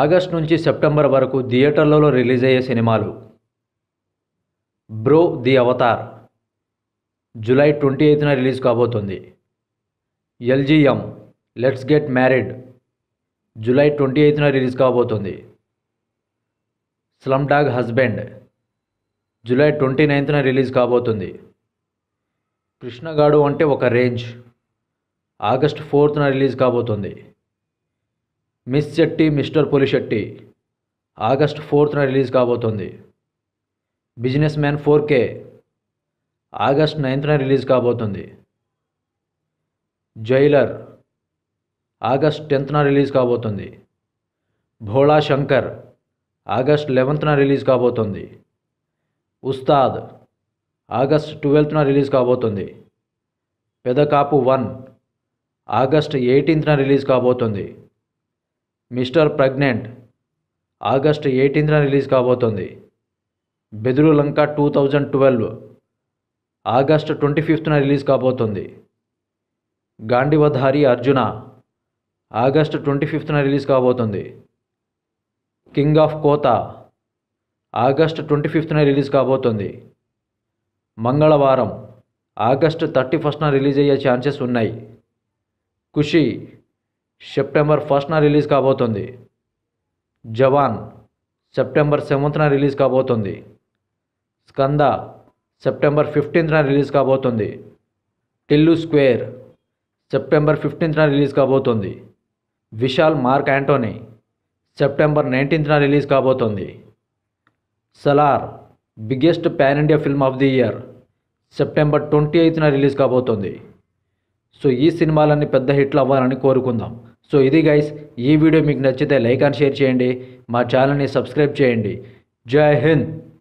August నుంచి September వరకు థియేటర్లలో రిలీజ్ అయ్యే సినిమాలు bro the avatar July twenty ఎయిత్న రిలీజ్ కాబోతుంది LGM let's get married July twenty ఎయిత్న రిలీజ్ కాబోతుంది slumdog husband July twenty నైన్త్న రిలీజ్ కాబోతుంది కృష్ణగాడు అంటే ఒక రేంజ్ ఆగస్ట్ ఫోర్త్న రిలీజ్ కాబోతుంది miss Shetty mister Polishetty August ఫోర్త్న రిలీజ్ కాబోతోంది businessman four K August నైన్త్న రిలీజ్ కాబోతుంది జైలర్ ఆగస్ట్ టెన్త్న రిలీజ్ కాబోతుంది భోళా శంకర్ ఆగస్ట్ లెవెన్త్న రిలీజ్ కాబోతుంది ఉస్తాద్ ఆగస్ట్ ట్వెల్త్న రిలీజ్ కాబోతుంది పెదకాపు వన్ ఆగస్ట్ ఎయిటీన్త్న రిలీజ్ కాబోతుంది మిస్టర్ ప్రెగ్నెంట్ ఆగస్ట్ ఎయిటీన్త్న రిలీజ్ కాబోతోంది Bedurulanka two thousand twelve August twenty ఫిఫ్త్న రిలీజ్ కాబోతోంది గాంధీవధారి అర్జున ఆగస్ట్ ట్వంటీ ఫిఫ్త్న రిలీజ్ కాబోతుంది king of Kotha August twenty ఫిఫ్త్న రిలీజ్ కాబోతుంది మంగళవారం ఆగస్ట్ థర్టీ ఫస్ట్న రిలీజ్ అయ్యే ఛాన్సెస్ ఉన్నాయి ఖుషి సెప్టెంబర్ ఫస్ట్న రిలీజ్ కాబోతుంది జవాన్ సెప్టెంబర్ సెవెంత్న రిలీజ్ కాబోతుంది స్కంద సెప్టెంబర్ ఫిఫ్టీన్త్న రిలీజ్ కాబోతుంది టిల్లు స్క్వేర్ సెప్టెంబర్ ఫిఫ్టీన్త్న రిలీజ్ కాబోతుంది విశాల్ మార్క్ యాంటోనీ సెప్టెంబర్ నైన్టీన్త్న రిలీజ్ కాబోతుంది Salaar biggest pan India film of the year September twenty ఎయిత్న రిలీజ్ కాబోతుంది సో ఈ సినిమాలన్నీ పెద్ద హిట్లు అవ్వాలని కోరుకుందాం సో ఇది గైస్ ఈ వీడియో మీకు నచ్చితే లైక్ అండ్ షేర్ చేయండి మా ఛానల్ని సబ్స్క్రైబ్ చేయండి జై హింద్